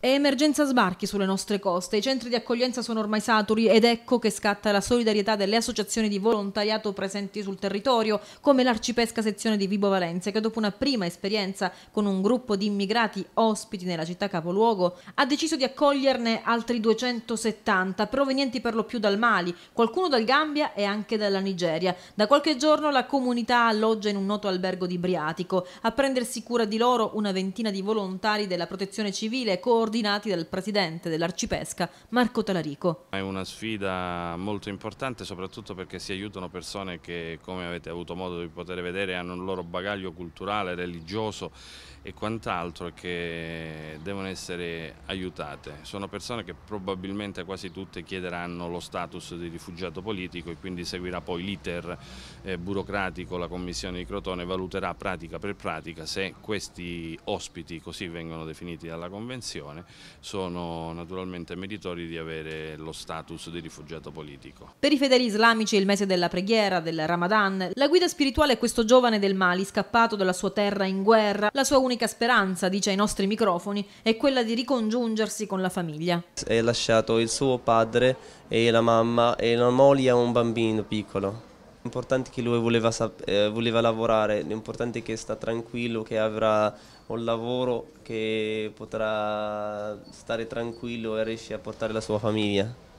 È emergenza sbarchi sulle nostre coste, i centri di accoglienza sono ormai saturi ed ecco che scatta la solidarietà delle associazioni di volontariato presenti sul territorio, come l'Arcipesca sezione di Vibo Valencia, che dopo una prima esperienza con un gruppo di immigrati ospiti nella città capoluogo, ha deciso di accoglierne altri 270, provenienti per lo più dal Mali, qualcuno dal Gambia e anche dalla Nigeria. Da qualche giorno la comunità alloggia in un noto albergo di Briatico. A prendersi cura di loro una ventina di volontari della protezione civile, coordinati coordinati dal presidente dell'Arcipesca Marco Talarico. È una sfida molto importante soprattutto perché si aiutano persone che come avete avuto modo di poter vedere hanno un loro bagaglio culturale, religioso e quant'altro che devono essere aiutate. Sono persone che probabilmente quasi tutte chiederanno lo status di rifugiato politico e quindi seguirà poi l'iter eh, burocratico, la commissione di Crotone valuterà pratica per pratica se questi ospiti, così vengono definiti dalla Convenzione, italiane sono naturalmente meritori di avere lo status di rifugiato politico. Per i fedeli islamici il mese della preghiera, del Ramadan. La guida spirituale è questo giovane del Mali scappato dalla sua terra in guerra. La sua unica speranza, dice ai nostri microfoni, è quella di ricongiungersi con la famiglia. È lasciato il suo padre e la mamma e la moglie a un bambino piccolo. L'importante è che lui voleva, eh, voleva lavorare, l'importante è che sta tranquillo, che avrà un lavoro, che potrà stare tranquillo e riesce a portare la sua famiglia.